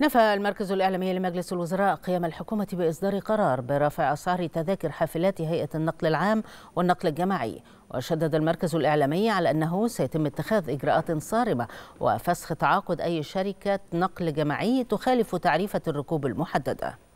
نفى المركز الإعلامي لمجلس الوزراء قيام الحكومة بإصدار قرار برفع أسعار تذاكر حافلات هيئة النقل العام والنقل الجماعي وشدد المركز الإعلامي على أنه سيتم اتخاذ إجراءات صارمة وفسخ تعاقد أي شركة نقل جماعي تخالف تعريفة الركوب المحددة